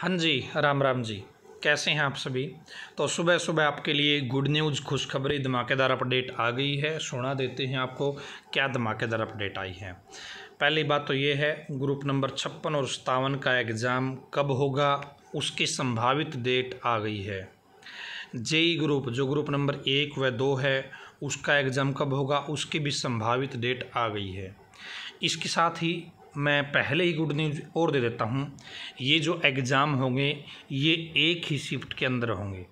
हाँ जी राम राम जी कैसे हैं आप सभी तो सुबह सुबह आपके लिए गुड न्यूज़ खुशखबरी धमाकेदार अपडेट आ गई है सुना देते हैं आपको क्या धमाकेदार अपडेट आई है पहली बात तो ये है ग्रुप नंबर छप्पन और सतावन का एग्ज़ाम कब होगा उसकी संभावित डेट आ गई है जेई ग्रुप जो ग्रुप नंबर एक व दो है उसका एग्ज़ाम कब होगा उसकी भी संभावित डेट आ गई है इसके साथ ही मैं पहले ही गुड न्यूज और दे देता हूँ ये जो एग्ज़ाम होंगे ये एक ही शिफ्ट के अंदर होंगे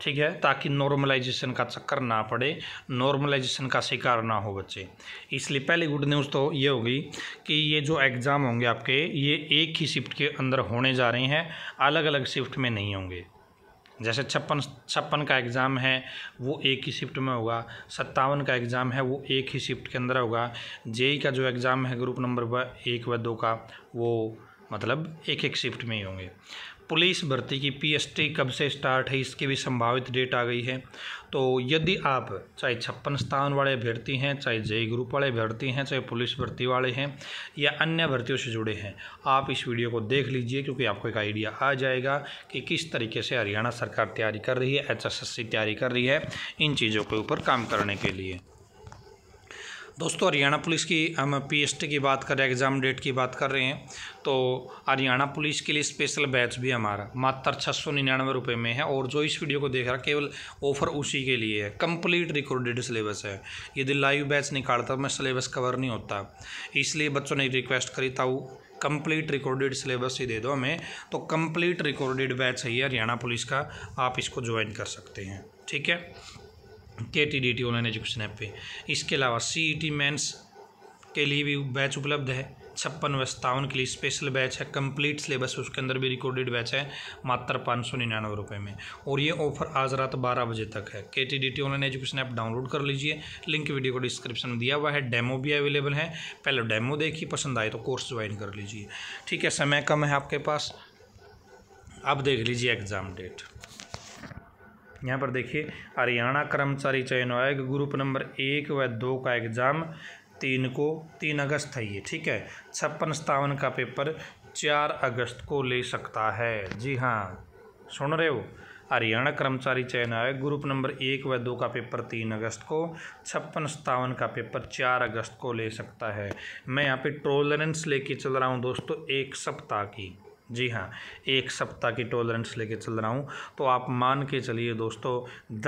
ठीक है ताकि नॉर्मलाइजेशन का चक्कर ना पड़े नॉर्मलाइजेशन का शिकार ना हो बच्चे इसलिए पहली गुड न्यूज़ तो ये होगी कि ये जो एग्ज़ाम होंगे आपके ये एक ही शिफ्ट के अंदर होने जा रहे हैं अलग अलग शिफ्ट में नहीं होंगे जैसे छप्पन छप्पन का एग्ज़ाम है वो एक ही शिफ्ट में होगा सत्तावन का एग्ज़ाम है वो एक ही शिफ्ट के अंदर होगा जेई का जो एग्ज़ाम है ग्रुप नंबर व एक व दो का वो मतलब एक एक शिफ्ट में ही होंगे पुलिस भर्ती की पीएसटी कब से स्टार्ट है इसकी भी संभावित डेट आ गई है तो यदि आप चाहे छप्पन स्थान वाले भर्ती हैं चाहे जय ग्रुप वाले भर्ती हैं चाहे पुलिस भर्ती वाले हैं या अन्य भर्तियों से जुड़े हैं आप इस वीडियो को देख लीजिए क्योंकि आपको एक आइडिया आ जाएगा कि किस तरीके से हरियाणा सरकार तैयारी कर रही है एच तैयारी कर रही है इन चीज़ों के ऊपर काम करने के लिए दोस्तों हरियाणा पुलिस की हम पीएसटी की बात कर रहे हैं एग्ज़ाम डेट की बात कर रहे हैं तो हरियाणा पुलिस के लिए स्पेशल बैच भी हमारा मात्र छः सौ निन्यानवे रुपये में है और जो इस वीडियो को देख रहा है केवल ऑफर उसी के लिए है कंप्लीट रिकॉर्डेड सिलेबस है यदि लाइव बैच निकालता मैं सिलेबस कवर नहीं होता इसलिए बच्चों ने रिक्वेस्ट करी था कंप्लीट रिकॉर्डेड सिलेबस ही दे दो हमें तो कंप्लीट रिकॉर्डेड बैच है हरियाणा पुलिस का आप इसको ज्वाइन कर सकते हैं ठीक है K T D T online education app पे इसके अलावा सी ई टी मैंस के लिए भी बैच उपलब्ध है छप्पन व सत्तावन के लिए स्पेशल बैच है कंप्लीट सिलेबस उसके अंदर भी रिकॉर्डेड बैच है मात्र पाँच सौ निन्यानवे रुपये में और ये ऑफर आज रात बारह बजे तक है K T D T online education app download कर लीजिए लिंक वीडियो को डिस्क्रिप्शन में दिया हुआ है डेमो भी अवेलेबल है पहले डेमो देखिए पसंद आए तो कोर्स ज्वाइन कर लीजिए ठीक है समय कम है आपके पास आप देख लीजिए एग्ज़ाम डेट यहाँ पर देखिए हरियाणा कर्मचारी चयन आयोग ग्रुप नंबर एक व दो का एग्ज़ाम तीन को तीन अगस्त है ये ठीक है छप्पन सतावन का पेपर चार अगस्त को ले सकता है जी हाँ सुन रहे हो हरियाणा कर्मचारी चयन आयोग ग्रुप नंबर एक व दो का पेपर तीन अगस्त को छप्पन सतावन का पेपर चार अगस्त को ले सकता है मैं यहाँ पे टॉलरेंस लेके चल रहा हूँ दोस्तों एक सप्ताह की जी हाँ एक सप्ताह की टॉलरेंस लेके चल रहा हूँ तो आप मान के चलिए दोस्तों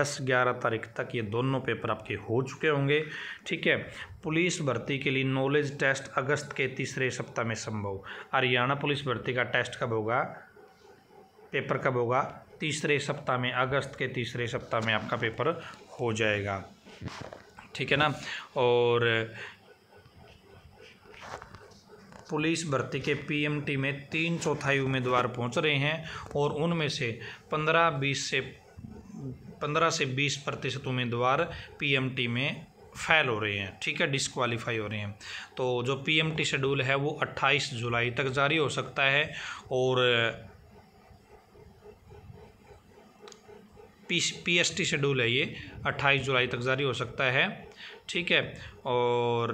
10-11 तारीख तक ये दोनों पेपर आपके हो चुके होंगे ठीक है पुलिस भर्ती के लिए नॉलेज टेस्ट अगस्त के तीसरे सप्ताह में संभव हरियाणा पुलिस भर्ती का टेस्ट कब होगा पेपर कब होगा तीसरे सप्ताह में अगस्त के तीसरे सप्ताह में आपका पेपर हो जाएगा ठीक है ना और पुलिस भर्ती के पीएमटी में तीन चौथाई उम्मीदवार पहुंच रहे हैं और उनमें से पंद्रह बीस से पंद्रह से बीस प्रतिशत उम्मीदवार पीएमटी में फ़ेल हो रहे हैं ठीक है डिसक्वालीफाई हो रहे हैं तो जो पीएमटी शेड्यूल है वो अट्ठाईस जुलाई तक जारी हो सकता है और P P S T schedule है ये अट्ठाईस जुलाई तक जारी हो सकता है ठीक है और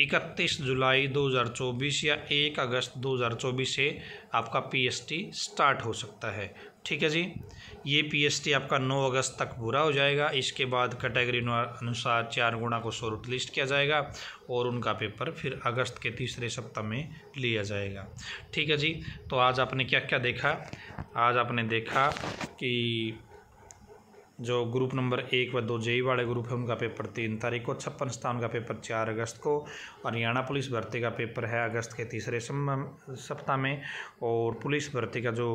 इकतीस जुलाई 2024 या एक अगस्त 2024 से आपका पीएसटी स्टार्ट हो सकता है ठीक है जी ये पीएसटी आपका 9 अगस्त तक पूरा हो जाएगा इसके बाद कैटेगरी अनुसार चार गुणा को स्वरूप लिस्ट किया जाएगा और उनका पेपर फिर अगस्त के तीसरे सप्ताह में लिया जाएगा ठीक है जी तो आज आपने क्या क्या देखा आज आपने देखा कि जो ग्रुप नंबर एक व दो जेई वाले ग्रुप है उनका पेपर तीन तारीख को छप्पन स्थान का पेपर चार अगस्त को हरियाणा पुलिस भर्ती का पेपर है अगस्त के तीसरे सप्ताह में और पुलिस भर्ती का जो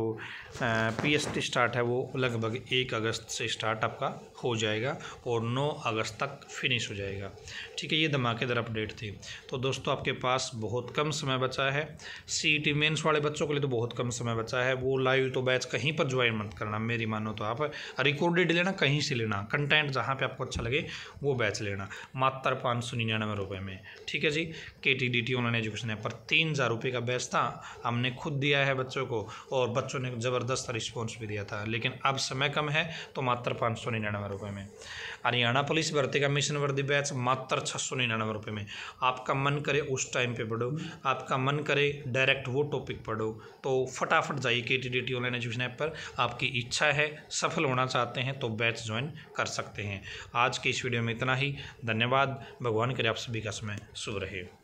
पीएसटी स्टार्ट है वो लगभग एक अगस्त से स्टार्ट आपका हो जाएगा और नौ अगस्त तक फिनिश हो जाएगा ठीक है ये धमाकेदार अपडेट थी तो दोस्तों आपके पास बहुत कम समय बचा है सी टी मेन्स वाले बच्चों के लिए तो बहुत कम समय बचा है वो लाइव तो बैच कहीं पर ज्वाइन मत करना मेरी मानो तो आप रिकॉर्डेड लेना लेना कहीं से लेना कंटेंट जहाँ पे आपको अच्छा लगे वो बैच लेना मात्र पाँच सौ निन्यानवे रुपये में ठीक है जी K T D T online education है पर तीन हज़ार रुपये का बैच था हमने खुद दिया है बच्चों को और बच्चों ने ज़बरदस्त रिस्पॉन्स भी दिया था लेकिन अब समय कम है तो मात्र पाँच सौ निन्यानवे रुपये में हरियाणा पुलिस भर्ती कमीशन वर्दी बैच मात्र छः सौ निन्यानवे रुपये में आपका मन करे उस टाइम पे पढ़ो आपका मन करे डायरेक्ट वो टॉपिक पढ़ो तो फटाफट जाइए K T D T online education app पर आपकी इच्छा है सफल होना चाहते हैं तो बैच ज्वाइन कर सकते हैं आज के इस वीडियो में इतना ही धन्यवाद भगवान करे आप सभी का समय शुभ रहे